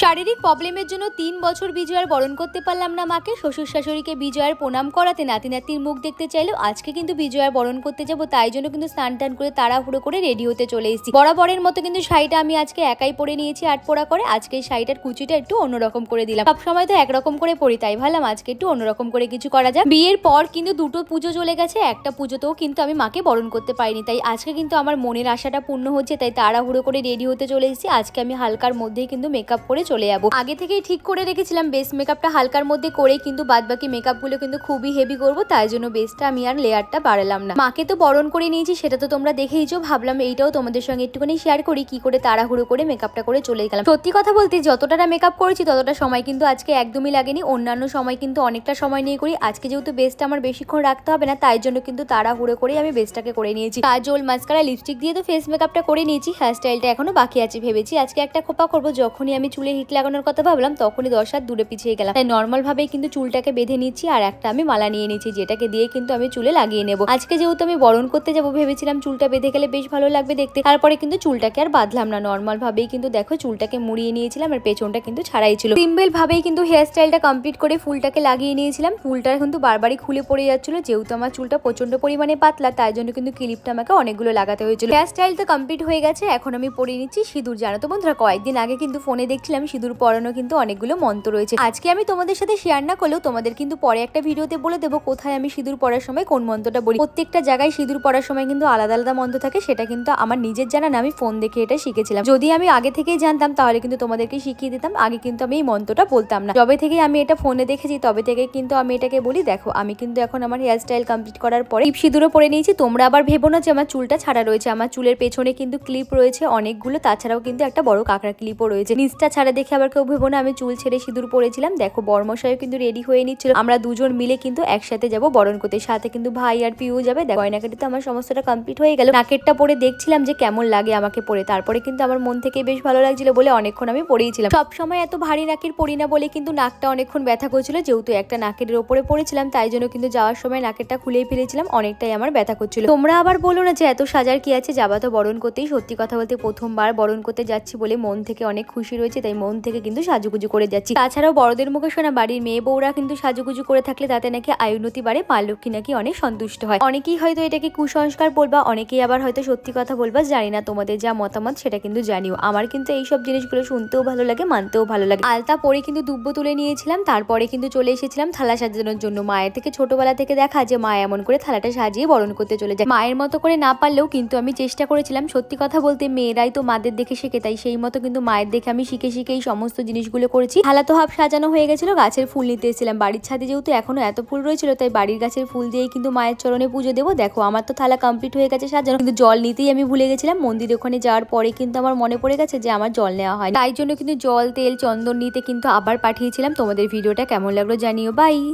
শারীরিক প্রবলেমের জন্য তিন বছর বিজয়ার বরণ করতে পারলাম না মাকে শ্বশুর শাশুড়িকে বিজয়ার প্রণাম করাতে নাতি নাতির মুখ দেখতে চাইলেও আজকে কিন্তু বিজয়ার বরণ করতে যাব তাই জন্য কিন্তু স্নান টান করে তাড়াহুড়ো করে রেডি হতে চলে এসেছি বরাবরের মতো কিন্তু শাড়িটা আমি আজকে একাই পরে নিয়েছি আট পোড়া করে আজকে এই শাড়িটার কুচিটা একটু অন্যরকম করে দিলাম সবসময় তো একরকম করে পরি তাই ভাবলাম আজকে একটু অন্যরকম করে কিছু করা যায় বিয়ের পর কিন্তু দুটো পুজো চলে গেছে একটা পুজোতেও কিন্তু আমি মাকে বরণ করতে পারিনি তাই আজকে কিন্তু আমার মনের আশাটা পূর্ণ হচ্ছে তাই তাড়াহুড়ো করে রেডি হতে চলে এসেছি আজকে আমি হালকার মধ্যেই কিন্তু মেকআপ করে করে চলে যাবো আগে থেকেই ঠিক করে রেখেছিলাম বেস মেকআপটা হালকার মধ্যে করে কিন্তু বাদবাকি মেকআপগুলো কিন্তু খুবই হেভি করবো তাই জন্য বেসটা আমি আর লেয়ারটা বাড়ালাম না মাকে তো বরণ করে নিয়েছি সেটা তো তোমরা দেখেইছো ভাবলাম এইটাও তোমাদের সঙ্গে একটুখানি শেয়ার করি কি করে তাড়াহুড়ো করে মেকআপটা করে চলে গেলাম সত্যি কথা বলতে যতটা মেকআপ করেছি ততটা সময় কিন্তু আজকে একদমই লাগেনি অন্যান্য সময় কিন্তু অনেকটা সময় নিয়ে করি আজকে যেহেতু বেসটা আমার বেশিক্ষণ রাখতে হবে না তাই জন্য কিন্তু তাড়াহুড়ো করে আমি বেসটাকে করে নিয়েছি কাজল মাস্কারা লিপস্টিক দিয়ে তো ফেস মেকআপটা করে নিয়েছি হেয়ারস্টাইলটা এখনো বাকি আছে ভেবেছি আজকে একটা খোপা করবো যখনই আমি চুলে হিট লাগানোর কথা ভাবলাম তখনই দশ হাত দূরে পিছিয়ে গেলাম তাই নর্মালভাবেই কিন্তু চুলটাকে বেঁধে নিচ্ছি আর একটা আমি মালা নিয়ে নিচ্ছি যেটাকে দিয়ে কিন্তু আমি চুলে লাগিয়ে নেব আজকে যেহেতু আমি বরণ করতে যাবো ভেবেছিলাম চুলটা বেঁধে গেলে বেশ ভালো লাগবে দেখতে তারপরে কিন্তু চুলটাকে আর বাঁধলাম না নর্মালভাবেই কিন্তু দেখো চুলটাকে মুড়িয়ে নিয়েছিলাম আর পেছনটা কিন্তু ছাড়াই ছিল ভাবেই কিন্তু হেয়ার স্টাইলটা কমপ্লিট করে ফুলটাকে লাগিয়ে নিয়েছিলাম ফুলটা কিন্তু বারবারই খুলে পড়ে যাচ্ছিল যেহেতু আমার চুলটা প্রচন্ড পরিমাণে পাতলা তাই জন্য কিন্তু ক্লিপটা আমাকে অনেকগুলো লাগাতে হয়েছিল হেয়ার স্টাইল তো কমপ্লিট হয়ে গেছে এখন আমি পরিয়ে নিচ্ছি সিঁদুর জানো তো বন্ধুরা কয়েকদিন আগে কিন্তু ফোনে দেখছিলাম বলেছিলাম সিঁদুর পরানো কিন্তু অনেকগুলো মন্ত্র রয়েছে আজকে আমি তোমাদের সাথে শেয়ার না করলেও তোমাদের কিন্তু পরে একটা ভিডিওতে বলে দেবো কোথায় আমি সিঁদুর পরার সময় কোন মন্ত্রটা বলি প্রত্যেকটা জায়গায় সিঁদুর পরার সময় কিন্তু আলাদা আলাদা মন্ত্র থাকে সেটা কিন্তু আমার নিজের জানা না আমি ফোন দেখে এটা শিখেছিলাম যদি আমি আগে থেকেই জানতাম তাহলে কিন্তু তোমাদেরকে শিখিয়ে দিতাম আগে কিন্তু আমি এই মন্ত্রটা বলতাম না যবে থেকে আমি এটা ফোনে দেখেছি তবে থেকে কিন্তু আমি এটাকে বলি দেখো আমি কিন্তু এখন আমার হেয়ারস্টাইল কমপ্লিট করার পরে ক্লিপ সিঁদুরও পরে নিয়েছি তোমরা আবার ভেবো না যে আমার চুলটা ছাড়া রয়েছে আমার চুলের পেছনে কিন্তু ক্লিপ রয়েছে অনেকগুলো তাছাড়াও কিন্তু একটা বড় কাঁকড়া ক্লিপও রয়েছে নিচটা ছাড়া দেখে আবার কেউ ভেবো না আমি চুল ছেড়ে সিঁদুর পরেছিলাম দেখো বর্মশাইও কিন্তু রেডি হয়ে নিচ্ছিল আমরা দুজন মিলে কিন্তু একসাথে যাবো বরণ করতে সাথে কিন্তু ভাই আর পিউ যাবে দেখো গয়নাকাটি তো আমার সমস্তটা কমপ্লিট হয়ে গেল নাকেরটা পরে দেখছিলাম যে কেমন লাগে আমাকে পরে তারপরে কিন্তু আমার মন থেকে বেশ ভালো লাগছিল বলে অনেকক্ষণ আমি সব সবসময় এত ভারী নাকের পরি না বলে কিন্তু নাকটা অনেকক্ষণ ব্যথা করছিল যেহেতু একটা নাকের ওপরে পড়েছিলাম তাই জন্য কিন্তু যাওয়ার সময় নাকেরটা খুলেই ফেলেছিলাম অনেকটাই আমার ব্যথা করছিল তোমরা আবার বলো না যে এত সাজার কি আছে যাবা তো বরণ করতেই সত্যি কথা বলতে প্রথমবার বরণ করতে যাচ্ছি বলে মন থেকে অনেক খুশি রয়েছে তাই মন থেকে কিন্তু সাজুগুজু করে যাচ্ছি তাছাড়াও বড়দের মুখে শোনা বাড়ির মেয়ে বউরা কিন্তু সাজুগুজু করে থাকলে তাতে নাকি আয়ুন্নতি বাড়ে মা লক্ষ্মী নাকি অনেক সন্তুষ্ট হয় অনেকেই হয়তো এটাকে কুসংস্কার বলবা অনেকেই আবার হয়তো সত্যি কথা বলবা জানি না তোমাদের যা মতামত সেটা কিন্তু জানিও আমার কিন্তু এইসব জিনিসগুলো শুনতেও ভালো লাগে মানতেও ভালো লাগে আলতা পরে কিন্তু দুব্য তুলে নিয়েছিলাম তারপরে কিন্তু চলে এসেছিলাম থালা সাজানোর জন্য মায়ের থেকে ছোটবেলা থেকে দেখা যে মা এমন করে থালাটা সাজিয়ে বরণ করতে চলে যায় মায়ের মতো করে না পারলেও কিন্তু আমি চেষ্টা করেছিলাম সত্যি কথা বলতে মেয়েরাই তো মাদের দেখে শেখে তাই সেই মতো কিন্তু মায়ের দেখে আমি শিখে শিখে থেকেই সমস্ত জিনিসগুলো করেছি হালাতো হাফ সাজানো হয়ে গেছিল গাছের ফুল নিতে এসেছিলাম বাড়ির ছাদে যেহেতু এখনো এত ফুল রয়েছিল তাই বাড়ির গাছের ফুল দিয়েই কিন্তু মায়ের চরণে পুজো দেবো দেখো আমার তো থালা কমপ্লিট হয়ে গেছে সাজানো কিন্তু জল নিতেই আমি ভুলে গেছিলাম মন্দির ওখানে যাওয়ার পরে কিন্তু আমার মনে পড়ে গেছে যে আমার জল নেওয়া হয় তাই জন্য কিন্তু জল তেল চন্দন নিতে কিন্তু আবার পাঠিয়েছিলাম তোমাদের ভিডিওটা কেমন লাগলো জানিও বাই